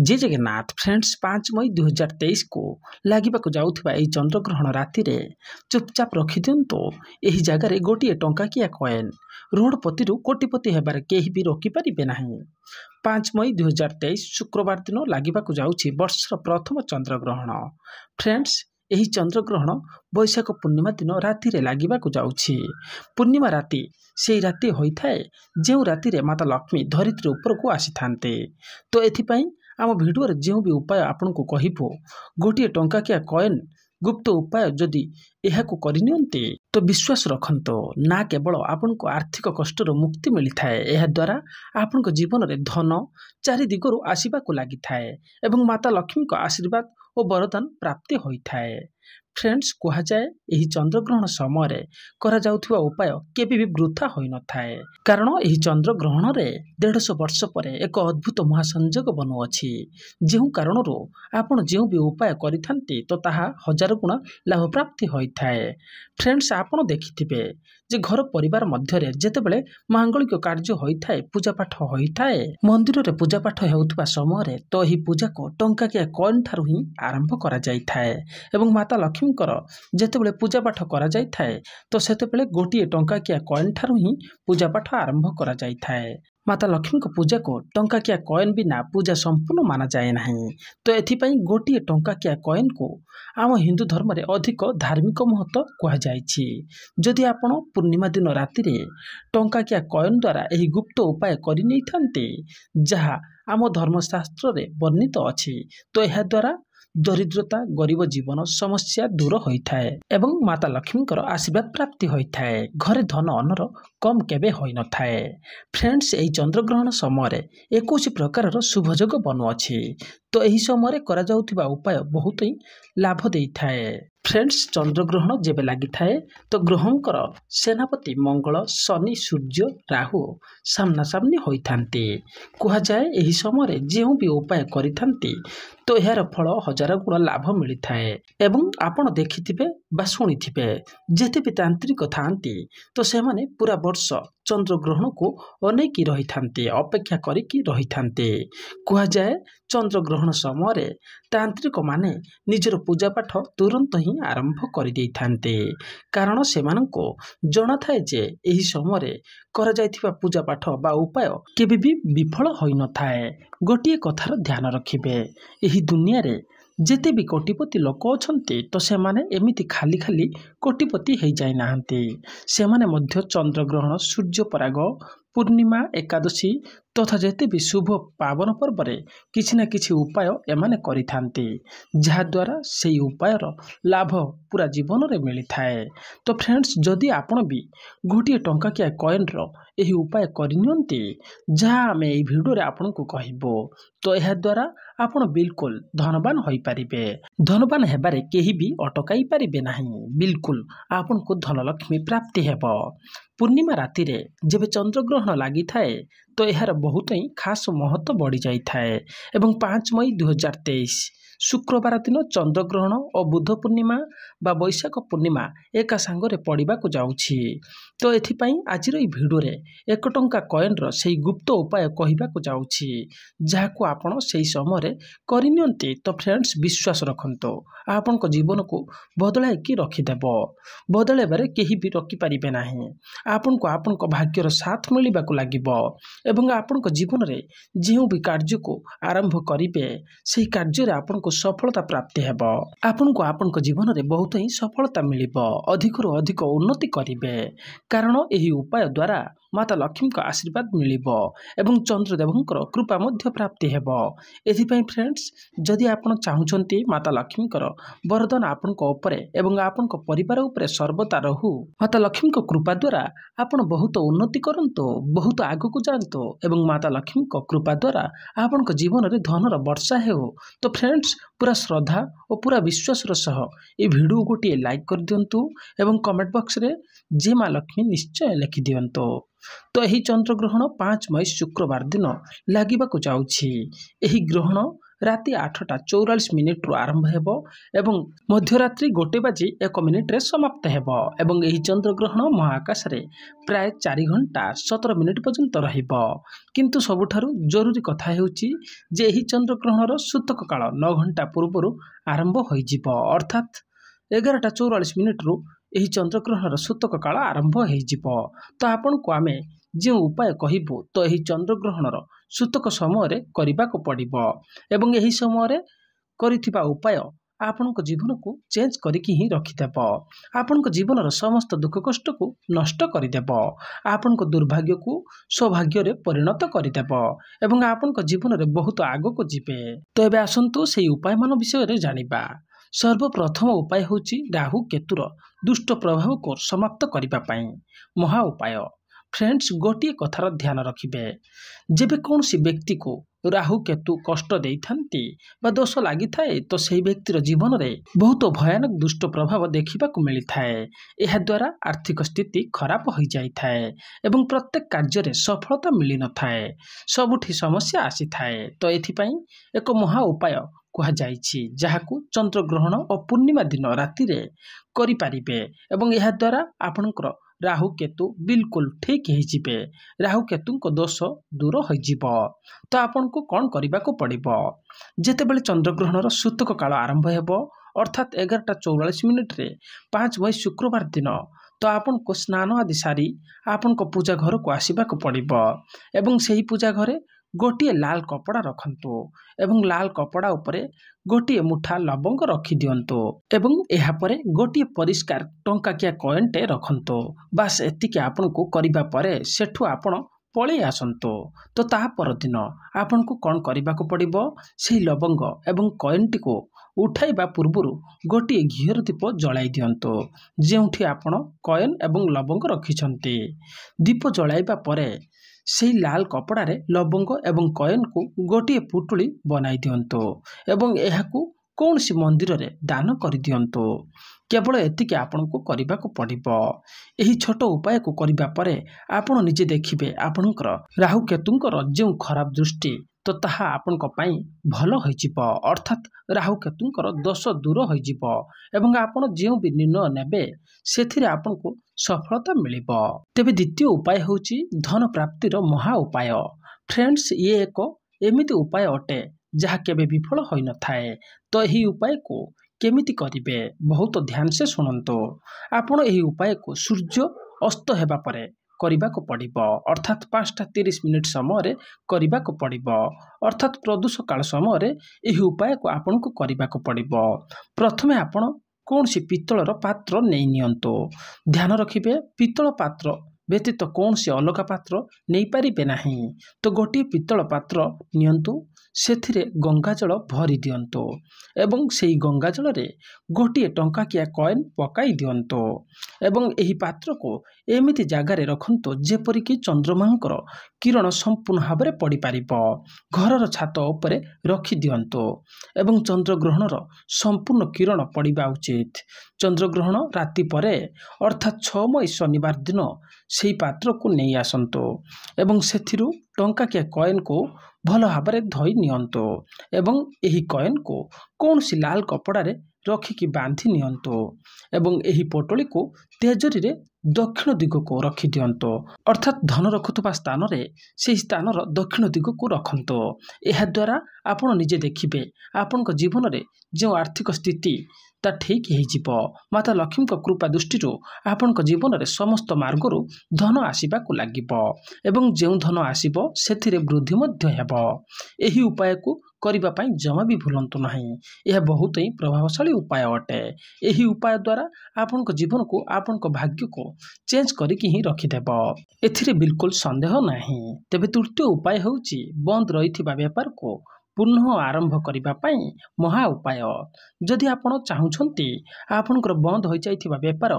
जे Jagannath friends पाँच मई दुई हजार तेईस को लगे जाऊा यही चंद्रग्रहण राति चुपचाप रखिदिंतु यही जगार गोटे टंकाकिया कयेन रोडपति कोटिपति होबार केही भी रोकिपारे ना পাঁচ মই দুই হাজার তেইশ শুক্রবার দিন লাগবাক যাচ্ছে বর্ষর প্রথম চন্দ্রগ্রহণ ফ্রেন্ডস এই চন্দ্রগ্রহণ বৈশাখ পূর্ণিমা দিন রাতে লাগবাক যাচ্ছে পূর্ণিমা রাতে সেই রাতে হয়ে থাকে যে রাতে মাতা লক্ষ্মী ধরিত্রী উপরকু আসি থাকে তো এথিপাই ଆମ ଭିଡ଼ିଓରେ ଯେଉଁ ବି ଉପାୟ ଆପଣଙ୍କୁ କହିବୁ ଗୋଟିଏ ଟଙ୍କାକିଆ କଏନ୍ ଗୁପ୍ତ ଉପାୟ ଯଦି ଏହାକୁ କରିନିଅନ୍ତି ତ ବିଶ୍ୱାସ ରଖନ୍ତୁ ନା କେବଳ ଆପଣଙ୍କୁ ଆର୍ଥିକ କଷ୍ଟରୁ ମୁକ୍ତି ମିଳିଥାଏ ଏହାଦ୍ୱାରା ଆପଣଙ୍କ ଜୀବନରେ ଧନ ଚାରିଦିଗରୁ ଆସିବାକୁ ଲାଗିଥାଏ ଏବଂ ମାତା ଲକ୍ଷ୍ମୀଙ୍କ ଆଶୀର୍ବାଦ ଓ ବରଦାନ ପ୍ରାପ୍ତି ହୋଇଥାଏ ଫ୍ରେଣ୍ଡସ୍ କୁହାଯାଏ ଏହି ଚନ୍ଦ୍ରଗ୍ରହଣ ସମୟରେ କରାଯାଉଥିବା ଉପାୟ କେବେ ବି ବୃଥା ହୋଇନଥାଏ କାରଣ ଏହି ଚନ୍ଦ୍ରଗ୍ରହଣରେ ଦେଢ଼ଶହ ବର୍ଷ ପରେ ଏକ ଅଦ୍ଭୁତ ମହାସଂଯୋଗ ବନୁଅଛି ଯେଉଁ କାରଣରୁ ଆପଣ ଯେଉଁ ବି ଉପାୟ କରିଥାନ୍ତି ତ ତାହା ହଜାର ଗୁଣା ଲାଭପ୍ରାପ୍ତି ହୋଇଥାଏ ଫ୍ରେଣ୍ଡସ୍ ଆପଣ ଦେଖିଥିବେ ଯେ ଘର ପରିବାର ମଧ୍ୟରେ ଯେତେବେଳେ ମାଙ୍ଗଳିକ କାର୍ଯ୍ୟ ହୋଇଥାଏ ପୂଜାପାଠ ହୋଇଥାଏ ମନ୍ଦିରରେ ପୂଜାପାଠ ହେଉଥିବା ସମୟରେ ତ ଏହି ପୂଜାକୁ ଟଙ୍କାକିଆ କଏନ୍ ଠାରୁ ହିଁ ଆରମ୍ଭ କରାଯାଇଥାଏ ଏବଂ ମାତା ଲକ୍ଷ୍ମୀ ଲକ୍ଷ୍ମୀଙ୍କର ଯେତେବେଳେ ପୂଜାପାଠ କରାଯାଇଥାଏ ତ ସେତେବେଳେ ଗୋଟିଏ ଟଙ୍କାକିଆ କଏନ୍ ଠାରୁ ହିଁ ପୂଜାପାଠ ଆରମ୍ଭ କରାଯାଇଥାଏ ମାତା ଲକ୍ଷ୍ମୀଙ୍କ ପୂଜାକୁ ଟଙ୍କାକିଆ କଏନ୍ ବିନା ପୂଜା ସମ୍ପୂର୍ଣ୍ଣ ମାନାଯାଏ ନାହିଁ ତ ଏଥିପାଇଁ ଗୋଟିଏ ଟଙ୍କାକିଆ କଏନ୍କୁ ଆମ ହିନ୍ଦୁ ଧର୍ମରେ ଅଧିକ ଧାର୍ମିକ ମହତ୍ତ୍ୱ କୁହାଯାଇଛି ଯଦି ଆପଣ ପୂର୍ଣ୍ଣିମା ଦିନ ରାତିରେ ଟଙ୍କାକିଆ କଏନ୍ ଦ୍ୱାରା ଏହି ଗୁପ୍ତ ଉପାୟ କରିନେଇଥାନ୍ତେ ଯାହା ଆମ ଧର୍ମଶାସ୍ତ୍ରରେ ବର୍ଣ୍ଣିତ ଅଛି ତ ଏହାଦ୍ୱାରା ଦରିଦ୍ରତା ଗରିବ ଜୀବନ ସମସ୍ୟା ଦୂର ହୋଇଥାଏ ଏବଂ ମାତା ଲକ୍ଷ୍ମୀଙ୍କର ଆଶୀର୍ବାଦ ପ୍ରାପ୍ତି ହୋଇଥାଏ ଘରେ ଧନ ଅନର କମ୍ କେବେ ହୋଇନଥାଏ ଫ୍ରେଣ୍ଡସ୍ ଏହି ଚନ୍ଦ୍ରଗ୍ରହଣ ସମୟରେ ଏକୋଇଶ ପ୍ରକାରର ଶୁଭଯୋଗ ବନୁଅଛି ତ ଏହି ସମୟରେ କରାଯାଉଥିବା ଉପାୟ ବହୁତ ହିଁ ଲାଭ ଦେଇଥାଏ ଫ୍ରେଣ୍ଡସ୍ ଚନ୍ଦ୍ରଗ୍ରହଣ ଯେବେ ଲାଗିଥାଏ ତ ଗ୍ରହଙ୍କର ସେନାପତି ମଙ୍ଗଳ ଶନି ସୂର୍ଯ୍ୟ ରାହୁ ସାମ୍ନାସାମ୍ନି ହୋଇଥାନ୍ତି କୁହାଯାଏ ଏହି ସମୟରେ ଯେଉଁ ବି ଉପାୟ କରିଥାନ୍ତି ତ ଏହାର ଫଳ ହଜାର ଗୁଣ ଲାଭ ମିଳିଥାଏ ଏବଂ ଆପଣ ଦେଖିଥିବେ ବା ଶୁଣିଥିବେ ଯେତେ ବି ତାନ୍ତ୍ରିକ ଥାଆନ୍ତି ତ ସେମାନେ ପୁରା ବର୍ଷ ଚନ୍ଦ୍ରଗ୍ରହଣକୁ ଅନେଇକି ରହିଥାନ୍ତି ଅପେକ୍ଷା କରିକି ରହିଥାନ୍ତି କୁହାଯାଏ ଚନ୍ଦ୍ରଗ୍ରହଣ ସମୟରେ ତାନ୍ତ୍ରିକମାନେ ନିଜର ପୂଜାପାଠ ତୁରନ୍ତ ହିଁ ଆରମ୍ଭ କରିଦେଇଥାନ୍ତି କାରଣ ସେମାନଙ୍କୁ ଜଣାଥାଏ ଯେ ଏହି ସମୟରେ କରାଯାଇଥିବା ପୂଜାପାଠ ବା ଉପାୟ କେବେ ବି ବିଫଳ ହୋଇନଥାଏ ଗୋଟିଏ କଥାର ଧ୍ୟାନ ରଖିବେ ଏହି ଏହି ଦୁନିଆରେ ଯେତେ ବି କୋଟିପତି ଲୋକ ଅଛନ୍ତି ତ ସେମାନେ ଏମିତି ଖାଲି ଖାଲି କୋଟିପତି ହୋଇଯାଇନାହାନ୍ତି ସେମାନେ ମଧ୍ୟ ଚନ୍ଦ୍ରଗ୍ରହଣ ସୂର୍ଯ୍ୟପରାଗ ପୂର୍ଣ୍ଣିମା ଏକାଦଶୀ ତଥା ଯେତେ ବି ଶୁଭ ପାବନ ପର୍ବରେ କିଛି ନା କିଛି ଉପାୟ ଏମାନେ କରିଥାନ୍ତି ଯାହାଦ୍ୱାରା ସେହି ଉପାୟର ଲାଭ ପୁରା ଜୀବନରେ ମିଳିଥାଏ ତ ଫ୍ରେଣ୍ଡସ୍ ଯଦି ଆପଣ ବି ଗୋଟିଏ ଟଙ୍କାକିଆ କଏନ୍ର ଏହି ଉପାୟ କରିନିଅନ୍ତି ଯାହା ଆମେ ଏହି ଭିଡ଼ିଓରେ ଆପଣଙ୍କୁ କହିବୁ ତ ଏହାଦ୍ୱାରା ଆପଣ ବିଲକୁଲ ଧନବାନ ହୋଇପାରିବେ ଧନବାନ ହେବାରେ କେହି ବି ଅଟକାଇ ପାରିବେ ନାହିଁ ବିଲକୁଲ ଗୁଣ ଆପଣଙ୍କୁ ଧନଲକ୍ଷ୍ମୀ ପ୍ରାପ୍ତି ହେବ ପୂର୍ଣ୍ଣିମା ରାତିରେ ଯେବେ ଚନ୍ଦ୍ରଗ୍ରହଣ ଲାଗିଥାଏ ତ ଏହାର ବହୁତ ହିଁ ଖାସ୍ ମହତ୍ତ୍ୱ ବଢ଼ିଯାଇଥାଏ ଏବଂ ପାଞ୍ଚ ମଇ ଦୁଇହଜାର ତେଇଶ ଶୁକ୍ରବାର ଦିନ ଚନ୍ଦ୍ରଗ୍ରହଣ ଓ ବୁଦ୍ଧ ପୂର୍ଣ୍ଣିମା ବା ବୈଶାଖ ପୂର୍ଣ୍ଣିମା ଏକା ସାଙ୍ଗରେ ପଡ଼ିବାକୁ ଯାଉଛି ତ ଏଥିପାଇଁ ଆଜିର ଏହି ଭିଡ଼ିଓରେ ଏକ ଟଙ୍କା କଏନ୍ର ସେହି ଗୁପ୍ତ ଉପାୟ କହିବାକୁ ଯାଉଛି ଯାହାକୁ ଆପଣ ସେହି ସମୟରେ କରିନିଅନ୍ତି ତ ଫ୍ରେଣ୍ଡସ୍ ବିଶ୍ୱାସ ରଖନ୍ତୁ ଆପଣଙ୍କ ଜୀବନକୁ ବଦଳାଇକି ରଖିଦେବ ବଦଳାଇବାରେ କେହି ବି ରଖିପାରିବେ ନାହିଁ ଆପଣଙ୍କୁ ଆପଣଙ୍କ ଭାଗ୍ୟର ସାଥ ମିଳିବାକୁ ଲାଗିବ ଏବଂ ଆପଣଙ୍କ ଜୀବନରେ ଯେଉଁ ବି କାର୍ଯ୍ୟକୁ ଆରମ୍ଭ କରିବେ ସେହି କାର୍ଯ୍ୟରେ ଆପଣ ଆପଣଙ୍କୁ ସଫଳତା ପ୍ରାପ୍ତି ହେବ ଆପଣଙ୍କୁ ଆପଣଙ୍କ ଜୀବନରେ ବହୁତ ହିଁ ସଫଳତା ମିଳିବ ଅଧିକରୁ ଅଧିକ ଉନ୍ନତି କରିବେ କାରଣ ଏହି ଉପାୟ ଦ୍ୱାରା ମାତା ଲକ୍ଷ୍ମୀଙ୍କ ଆଶୀର୍ବାଦ ମିଳିବ ଏବଂ ଚନ୍ଦ୍ରଦେବଙ୍କର କୃପା ମଧ୍ୟ ପ୍ରାପ୍ତି ହେବ ଏଥିପାଇଁ ଫ୍ରେଣ୍ଡସ୍ ଯଦି ଆପଣ ଚାହୁଁଛନ୍ତି ମାତା ଲକ୍ଷ୍ମୀଙ୍କର ବରଦାନ ଆପଣଙ୍କ ଉପରେ ଏବଂ ଆପଣଙ୍କ ପରିବାର ଉପରେ ସର୍ବତା ରହୁ ମାତା ଲକ୍ଷ୍ମୀଙ୍କ କୃପା ଦ୍ୱାରା ଆପଣ ବହୁତ ଉନ୍ନତି କରନ୍ତୁ ବହୁତ ଆଗକୁ ଯାଆନ୍ତୁ ଏବଂ ମାତା ଲକ୍ଷ୍ମୀଙ୍କ କୃପା ଦ୍ୱାରା ଆପଣଙ୍କ ଜୀବନରେ ଧନର ବର୍ଷା ହେଉ ତ ଫ୍ରେଣ୍ଡସ୍ ପୁରା ଶ୍ରଦ୍ଧା ଓ ପୁରା ବିଶ୍ୱାସର ସହ ଏ ଭିଡ଼ିଓକୁ ଗୋଟିଏ ଲାଇକ୍ କରିଦିଅନ୍ତୁ ଏବଂ କମେଣ୍ଟ ବକ୍ସରେ ଯେ ମା ଲକ୍ଷ୍ମୀ ନିଶ୍ଚୟ ଲେଖିଦିଅନ୍ତୁ ତ ଏହି ଚନ୍ଦ୍ରଗ୍ରହଣ ପାଞ୍ଚ ମଇ ଶୁକ୍ରବାର ଦିନ ଲାଗିବାକୁ ଯାଉଛି ଏହି ଗ୍ରହଣ ରାତି ଆଠଟା ଚଉରାଳିଶ ମିନିଟ୍ରୁ ଆରମ୍ଭ ହେବ ଏବଂ ମଧ୍ୟରାତ୍ରି ଗୋଟେ ବାଜି ଏକ ମିନିଟ୍ରେ ସମାପ୍ତ ହେବ ଏବଂ ଏହି ଚନ୍ଦ୍ରଗ୍ରହଣ ମହାକାଶରେ ପ୍ରାୟ ଚାରି ଘଣ୍ଟା ସତର ମିନିଟ୍ ପର୍ଯ୍ୟନ୍ତ ରହିବ କିନ୍ତୁ ସବୁଠାରୁ ଜରୁରୀ କଥା ହେଉଛି ଯେ ଏହି ଚନ୍ଦ୍ରଗ୍ରହଣର ସୂତକ କାଳ ନଅ ଘଣ୍ଟା ପୂର୍ବରୁ ଆରମ୍ଭ ହୋଇଯିବ ଅର୍ଥାତ୍ ଏଗାରଟା ଚଉରାଳିଶ ମିନିଟ୍ରୁ ଏହି ଚନ୍ଦ୍ରଗ୍ରହଣର ସୂତକ କାଳ ଆରମ୍ଭ ହୋଇଯିବ ତ ଆପଣଙ୍କୁ ଆମେ ଯେଉଁ ଉପାୟ କହିବୁ ତ ଏହି ଚନ୍ଦ୍ରଗ୍ରହଣର ସୂତକ ସମୟରେ କରିବାକୁ ପଡ଼ିବ ଏବଂ ଏହି ସମୟରେ କରିଥିବା ଉପାୟ ଆପଣଙ୍କ ଜୀବନକୁ ଚେଞ୍ଜ କରିକି ହିଁ ରଖିଦେବ ଆପଣଙ୍କ ଜୀବନର ସମସ୍ତ ଦୁଃଖ କଷ୍ଟକୁ ନଷ୍ଟ କରିଦେବ ଆପଣଙ୍କ ଦୁର୍ଭାଗ୍ୟକୁ ସୌଭାଗ୍ୟରେ ପରିଣତ କରିଦେବ ଏବଂ ଆପଣଙ୍କ ଜୀବନରେ ବହୁତ ଆଗକୁ ଯିବେ ତ ଏବେ ଆସନ୍ତୁ ସେହି ଉପାୟମାନ ବିଷୟରେ ଜାଣିବା ସର୍ବପ୍ରଥମ ଉପାୟ ହେଉଛି ରାହୁ କେତୁର ଦୁଷ୍ଟ ପ୍ରଭାବକୁ ସମାପ୍ତ କରିବା ପାଇଁ ମହା ଉପାୟ ଫ୍ରେଣ୍ଡସ୍ ଗୋଟିଏ କଥାର ଧ୍ୟାନ ରଖିବେ ଯେବେ କୌଣସି ବ୍ୟକ୍ତିକୁ ରାହୁ କେତୁ କଷ୍ଟ ଦେଇଥାନ୍ତି ବା ଦୋଷ ଲାଗିଥାଏ ତ ସେହି ବ୍ୟକ୍ତିର ଜୀବନରେ ବହୁତ ଭୟାନକ ଦୁଷ୍ଟ ପ୍ରଭାବ ଦେଖିବାକୁ ମିଳିଥାଏ ଏହାଦ୍ୱାରା ଆର୍ଥିକ ସ୍ଥିତି ଖରାପ ହୋଇଯାଇଥାଏ ଏବଂ ପ୍ରତ୍ୟେକ କାର୍ଯ୍ୟରେ ସଫଳତା ମିଳିନଥାଏ ସବୁଠି ସମସ୍ୟା ଆସିଥାଏ ତ ଏଥିପାଇଁ ଏକ ମହା ଉପାୟ କୁହାଯାଇଛି ଯାହାକୁ ଚନ୍ଦ୍ରଗ୍ରହଣ ଓ ପୂର୍ଣ୍ଣିମା ଦିନ ରାତିରେ କରିପାରିବେ ଏବଂ ଏହାଦ୍ୱାରା ଆପଣଙ୍କର ରାହୁ କେତୁ ବିଲକୁଲ ଠିକ୍ ହୋଇଯିବେ ରାହୁ କେତୁଙ୍କ ଦୋଷ ଦୂର ହୋଇଯିବ ତ ଆପଣଙ୍କୁ କ'ଣ କରିବାକୁ ପଡ଼ିବ ଯେତେବେଳେ ଚନ୍ଦ୍ରଗ୍ରହଣର ସୂତକ କାଳ ଆରମ୍ଭ ହେବ ଅର୍ଥାତ୍ ଏଗାରଟା ଚଉରାଳିଶ ମିନିଟ୍ରେ ପାଞ୍ଚ ମଇ ଶୁକ୍ରବାର ଦିନ ତ ଆପଣଙ୍କୁ ସ୍ନାନ ଆଦି ସାରି ଆପଣଙ୍କ ପୂଜା ଘରକୁ ଆସିବାକୁ ପଡ଼ିବ ଏବଂ ସେହି ପୂଜା ଘରେ ଗୋଟିଏ ଲାଲ କପଡ଼ା ରଖନ୍ତୁ ଏବଂ ଲାଲ କପଡ଼ା ଉପରେ ଗୋଟିଏ ମୁଠା ଲବଙ୍ଗ ରଖିଦିଅନ୍ତୁ ଏବଂ ଏହାପରେ ଗୋଟିଏ ପରିଷ୍କାର ଟଙ୍କାକିଆ କଏନ୍ଟେ ରଖନ୍ତୁ ବାସ୍ ଏତିକି ଆପଣଙ୍କୁ କରିବା ପରେ ସେଠୁ ଆପଣ ପଳେଇ ଆସନ୍ତୁ ତ ତାହା ପରଦିନ ଆପଣଙ୍କୁ କ'ଣ କରିବାକୁ ପଡ଼ିବ ସେହି ଲବଙ୍ଗ ଏବଂ କଏନ୍ଟିକୁ ଉଠାଇବା ପୂର୍ବରୁ ଗୋଟିଏ ଘିଅର ଦୀପ ଜଳାଇ ଦିଅନ୍ତୁ ଯେଉଁଠି ଆପଣ କଏନ୍ ଏବଂ ଲବଙ୍ଗ ରଖିଛନ୍ତି ଦୀପ ଜଳାଇବା ପରେ ସେହି ଲାଲ କପଡ଼ାରେ ଲବଙ୍ଗ ଏବଂ କଏନ୍କୁ ଗୋଟିଏ ପୁଟୁଳି ବନାଇ ଦିଅନ୍ତୁ ଏବଂ ଏହାକୁ କୌଣସି ମନ୍ଦିରରେ ଦାନ କରିଦିଅନ୍ତୁ କେବଳ ଏତିକି ଆପଣଙ୍କୁ କରିବାକୁ ପଡ଼ିବ ଏହି ଛୋଟ ଉପାୟକୁ କରିବା ପରେ ଆପଣ ନିଜେ ଦେଖିବେ ଆପଣଙ୍କର ରାହୁକେତୁଙ୍କର ଯେଉଁ ଖରାପ ଦୃଷ୍ଟି ତ ତାହା ଆପଣଙ୍କ ପାଇଁ ଭଲ ହୋଇଯିବ ଅର୍ଥାତ୍ ରାହୁକେତୁଙ୍କର ଦୋଷ ଦୂର ହୋଇଯିବ ଏବଂ ଆପଣ ଯେଉଁ ବି ନିର୍ଣ୍ଣୟ ନେବେ ସେଥିରେ ଆପଣଙ୍କୁ ସଫଳତା ମିଳିବ ତେବେ ଦ୍ୱିତୀୟ ଉପାୟ ହେଉଛି ଧନ ପ୍ରାପ୍ତିର ମହା ଉପାୟ ଫ୍ରେଣ୍ଡସ୍ ଇଏ ଏକ ଏମିତି ଉପାୟ ଅଟେ ଯାହା କେବେ ବିଫଳ ହୋଇନଥାଏ ତ ଏହି ଉପାୟକୁ କେମିତି କରିବେ ବହୁତ ଧ୍ୟାନସେ ଶୁଣନ୍ତୁ ଆପଣ ଏହି ଉପାୟକୁ ସୂର୍ଯ୍ୟ ଅସ୍ତ ହେବା ପରେ କରିବାକୁ ପଡ଼ିବ ଅର୍ଥାତ୍ ପାଞ୍ଚଟା ତିରିଶ ମିନିଟ୍ ସମୟରେ କରିବାକୁ ପଡ଼ିବ ଅର୍ଥାତ୍ ପ୍ରଦୂଷ କାଳ ସମୟରେ ଏହି ଉପାୟକୁ ଆପଣଙ୍କୁ କରିବାକୁ ପଡ଼ିବ ପ୍ରଥମେ ଆପଣ କୌଣସି ପିତ୍ତଳର ପାତ୍ର ନେଇ ନିଅନ୍ତୁ ଧ୍ୟାନ ରଖିବେ ପିତ୍ତଳ ପାତ୍ର ବ୍ୟତୀତ କୌଣସି ଅଲଗା ପାତ୍ର ନେଇପାରିବେ ନାହିଁ ତ ଗୋଟିଏ ପିତ୍ତଳ ପାତ୍ର ନିଅନ୍ତୁ ସେଥିରେ ଗଙ୍ଗାଜଳ ଭରି ଦିଅନ୍ତୁ ଏବଂ ସେହି ଗଙ୍ଗାଜଳରେ ଗୋଟିଏ ଟଙ୍କାକିଆ କଏନ୍ ପକାଇ ଦିଅନ୍ତୁ ଏବଂ ଏହି ପାତ୍ରକୁ ଏମିତି ଜାଗାରେ ରଖନ୍ତୁ ଯେପରିକି ଚନ୍ଦ୍ରମାଙ୍କର କିରଣ ସମ୍ପୂର୍ଣ୍ଣ ଭାବରେ ପଡ଼ିପାରିବ ଘରର ଛାତ ଉପରେ ରଖିଦିଅନ୍ତୁ ଏବଂ ଚନ୍ଦ୍ରଗ୍ରହଣର ସମ୍ପୂର୍ଣ୍ଣ କିରଣ ପଡ଼ିବା ଉଚିତ ଚନ୍ଦ୍ରଗ୍ରହଣ ରାତି ପରେ ଅର୍ଥାତ୍ ଛଅ ମଇ ଶନିବାର ଦିନ ସେହି ପାତ୍ରକୁ ନେଇ ଆସନ୍ତୁ ଏବଂ ସେଥିରୁ ଟଙ୍କାକିଆ କଏନ୍କୁ ଭଲ ଭାବରେ ଧୋଇ ନିଅନ୍ତୁ ଏବଂ ଏହି କଏନ୍କୁ କୌଣସି ଲାଲ କପଡ଼ାରେ ରଖିକି ବାନ୍ଧି ନିଅନ୍ତୁ ଏବଂ ଏହି ପୋଟଳୀକୁ ତେଜରିରେ ଦକ୍ଷିଣ ଦିଗକୁ ରଖିଦିଅନ୍ତୁ ଅର୍ଥାତ୍ ଧନ ରଖୁଥିବା ସ୍ଥାନରେ ସେହି ସ୍ଥାନର ଦକ୍ଷିଣ ଦିଗକୁ ରଖନ୍ତୁ ଏହାଦ୍ୱାରା ଆପଣ ନିଜେ ଦେଖିବେ ଆପଣଙ୍କ ଜୀବନରେ ଯେଉଁ ଆର୍ଥିକ ସ୍ଥିତି ତା ଠିକ୍ ହୋଇଯିବ ମାତା ଲକ୍ଷ୍ମୀଙ୍କ କୃପା ଦୃଷ୍ଟିରୁ ଆପଣଙ୍କ ଜୀବନରେ ସମସ୍ତ ମାର୍ଗରୁ ଧନ ଆସିବାକୁ ଲାଗିବ ଏବଂ ଯେଉଁ ଧନ ଆସିବ ସେଥିରେ ବୃଦ୍ଧି ମଧ୍ୟ ହେବ ଏହି ଉପାୟକୁ କରିବା ପାଇଁ ଜମା ବି ଭୁଲନ୍ତୁ ନାହିଁ ଏହା ବହୁତ ହିଁ ପ୍ରଭାବଶାଳୀ ଉପାୟ ଅଟେ ଏହି ଉପାୟ ଦ୍ୱାରା ଆପଣଙ୍କ ଜୀବନକୁ ଆପଣଙ୍କ ଭାଗ୍ୟକୁ ଚେଞ୍ଜ କରିକି ହିଁ ରଖିଦେବ ଏଥିରେ ବିଲକୁଲ ସନ୍ଦେହ ନାହିଁ ତେବେ ତୃତୀୟ ଉପାୟ ହେଉଛି ବନ୍ଦ ରହିଥିବା ବେପାରକୁ ପୁନଃ ଆରମ୍ଭ କରିବା ପାଇଁ ମହା ଉପାୟ ଯଦି ଆପଣ ଚାହୁଁଛନ୍ତି ଆପଣଙ୍କର ବନ୍ଦ ହୋଇଯାଇଥିବା ବେପାର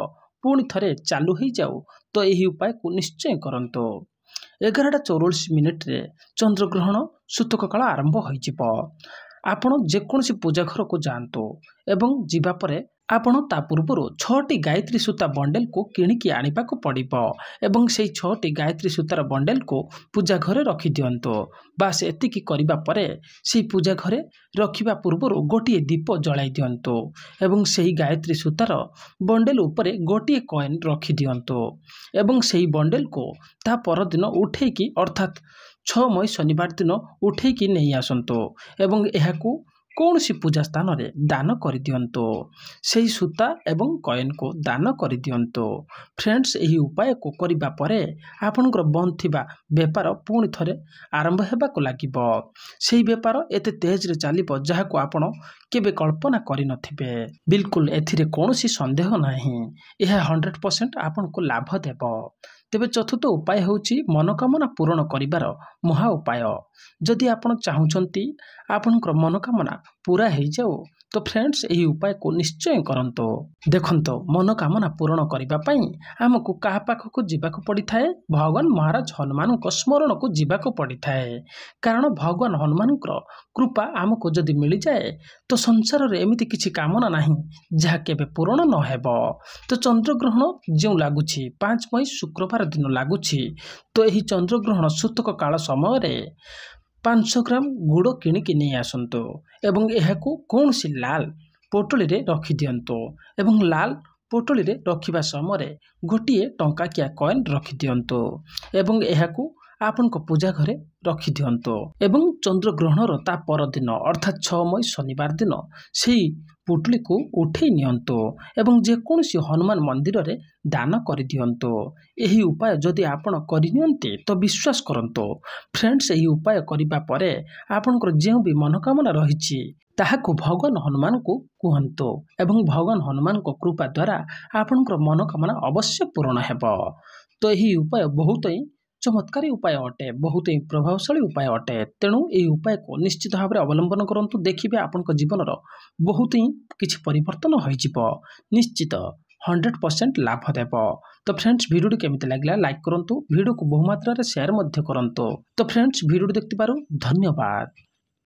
ପୁଣି ଥରେ ଚାଲୁ ହୋଇଯାଉ ତ ଏହି ଉପାୟକୁ ନିଶ୍ଚୟ କରନ୍ତୁ ଏଗାରଟା ଚଉରାଳିଶ ମିନିଟ୍ରେ ଚନ୍ଦ୍ରଗ୍ରହଣ ସୂତକ କାଳ ଆରମ୍ଭ ହୋଇଯିବ ଆପଣ ଯେକୌଣସି ପୂଜା ଘରକୁ ଯାଆନ୍ତୁ ଏବଂ ଯିବା ପରେ ଆପଣ ତା ପୂର୍ବରୁ ଛଅଟି ଗାୟତ୍ରୀ ସୂତା ବଣ୍ଡେଲକୁ କିଣିକି ଆଣିବାକୁ ପଡ଼ିବ ଏବଂ ସେହି ଛଅଟି ଗାୟତ୍ରୀ ସୂତାର ବଣ୍ଡେଲକୁ ପୂଜା ଘରେ ରଖିଦିଅନ୍ତୁ ବାସ୍ ଏତିକି କରିବା ପରେ ସେହି ପୂଜା ଘରେ ରଖିବା ପୂର୍ବରୁ ଗୋଟିଏ ଦୀପ ଜଳାଇ ଦିଅନ୍ତୁ ଏବଂ ସେହି ଗାୟତ୍ରୀ ସୂତାର ବଣ୍ଡେଲ ଉପରେ ଗୋଟିଏ କଏନ୍ ରଖିଦିଅନ୍ତୁ ଏବଂ ସେହି ବଣ୍ଡେଲକୁ ତା ପରଦିନ ଉଠେଇକି ଅର୍ଥାତ୍ ଛଅ ମଇ ଶନିବାର ଦିନ ଉଠେଇକି ନେଇ ଆସନ୍ତୁ ଏବଂ ଏହାକୁ କୌଣସି ପୂଜା ସ୍ଥାନରେ ଦାନ କରିଦିଅନ୍ତୁ ସେହି ସୂତା ଏବଂ କଏନ୍କୁ ଦାନ କରିଦିଅନ୍ତୁ ଫ୍ରେଣ୍ଡସ୍ ଏହି ଉପାୟକୁ କରିବା ପରେ ଆପଣଙ୍କର ବନ୍ଦ ଥିବା ବେପାର ପୁଣି ଥରେ ଆରମ୍ଭ ହେବାକୁ ଲାଗିବ ସେହି ବେପାର ଏତେ ତେଜରେ ଚାଲିବ ଯାହାକୁ ଆପଣ କେବେ କଳ୍ପନା କରିନଥିବେ ବିଲକୁଲ ଏଥିରେ କୌଣସି ସନ୍ଦେହ ନାହିଁ ଏହା ହଣ୍ଡ୍ରେଡ଼ ପରସେଣ୍ଟ ଆପଣଙ୍କୁ ଲାଭ ଦେବ ତେବେ ଚତୁର୍ଥ ଉପାୟ ହେଉଛି ମନୋକାମନା ପୂରଣ କରିବାର ମହା ଉପାୟ ଯଦି ଆପଣ ଚାହୁଁଛନ୍ତି ଆପଣଙ୍କର ମନୋକାମନା ପୂରା ହୋଇଯାଉ ତ ଫ୍ରେଣ୍ଡସ୍ ଏହି ଉପାୟକୁ ନିଶ୍ଚୟ କରନ୍ତୁ ଦେଖନ୍ତୁ ମନୋକାମନା ପୂରଣ କରିବା ପାଇଁ ଆମକୁ କାହା ପାଖକୁ ଯିବାକୁ ପଡ଼ିଥାଏ ଭଗବାନ ମହାରାଜ ହନୁମାନଙ୍କ ସ୍ମରଣକୁ ଯିବାକୁ ପଡ଼ିଥାଏ କାରଣ ଭଗବାନ ହନୁମାନଙ୍କର କୃପା ଆମକୁ ଯଦି ମିଳିଯାଏ ତ ସଂସାରରେ ଏମିତି କିଛି କାମନା ନାହିଁ ଯାହା କେବେ ପୂରଣ ନ ହେବ ତ ଚନ୍ଦ୍ରଗ୍ରହଣ ଯେଉଁ ଲାଗୁଛି ପାଞ୍ଚ ମଇ ଶୁକ୍ରବାର ଦିନ ଲାଗୁଛି ତ ଏହି ଚନ୍ଦ୍ରଗ୍ରହଣ ସୂତକ କାଳ ସମୟରେ ପାଞ୍ଚ ଗ୍ରାମ ଗୁଡ଼ କିଣିକି ନେଇ ଆସନ୍ତୁ ଏବଂ ଏହାକୁ କୌଣସି ଲାଲ ପୋଟଳିରେ ରଖିଦିଅନ୍ତୁ ଏବଂ ଲାଲ ପୋଟଳିରେ ରଖିବା ସମୟରେ ଗୋଟିଏ ଟଙ୍କାକିଆ କଏନ୍ ରଖିଦିଅନ୍ତୁ ଏବଂ ଏହାକୁ ଆପଣଙ୍କ ପୂଜା ଘରେ ରଖିଦିଅନ୍ତୁ ଏବଂ ଚନ୍ଦ୍ରଗ୍ରହଣର ତା ପରଦିନ ଅର୍ଥାତ୍ ଛଅ ମଇ ଶନିବାର ଦିନ ସେହି ପୁଟୁଳିକୁ ଉଠାଇ ନିଅନ୍ତୁ ଏବଂ ଯେକୌଣସି ହନୁମାନ ମନ୍ଦିରରେ ଦାନ କରିଦିଅନ୍ତୁ ଏହି ଉପାୟ ଯଦି ଆପଣ କରିନିଅନ୍ତି ତ ବିଶ୍ୱାସ କରନ୍ତୁ ଫ୍ରେଣ୍ଡସ୍ ଏହି ଉପାୟ କରିବା ପରେ ଆପଣଙ୍କର ଯେଉଁ ବି ମନୋକାମନା ରହିଛି ତାହାକୁ ଭଗବାନ ହନୁମାନଙ୍କୁ କୁହନ୍ତୁ ଏବଂ ଭଗବାନ ହନୁମାନଙ୍କ କୃପା ଦ୍ୱାରା ଆପଣଙ୍କର ମନୋକାମନା ଅବଶ୍ୟ ପୂରଣ ହେବ ତ ଏହି ଉପାୟ ବହୁତ ହିଁ চমৎকারী ଉପାୟ ଅଟେ ବହୁତ ଏହି ପ୍ରଭାବଶାଳୀ ଉପାୟ ଅଟେ ତେଣୁ ଏହି ଉପାୟକୁ ନିଶ୍ଚିତ ଭାବରେ ଅବଲମ୍ବନ କରନ୍ତୁ ଦେଖିବେ ଆପଣଙ୍କ ଜୀବନର ବହୁତ ହିଁ କିଛି ପରିବର୍ତ୍ତନ ହୋଇଯିବ ନିଶ୍ଚିତ ହଣ୍ଡ୍ରେଡ଼ ପରସେଣ୍ଟ ଲାଭ ଦେବ ତ ଫ୍ରେଣ୍ଡସ୍ ଭିଡ଼ିଓଟି କେମିତି ଲାଗିଲା ଲାଇକ୍ କରନ୍ତୁ ଭିଡ଼ିଓକୁ ବହୁମାତ୍ରାରେ ସେୟାର ମଧ୍ୟ କରନ୍ତୁ ତ ଫ୍ରେଣ୍ଡସ୍ ଭିଡ଼ିଓଟି ଦେଖିଥିବାରୁ ଧନ୍ୟବାଦ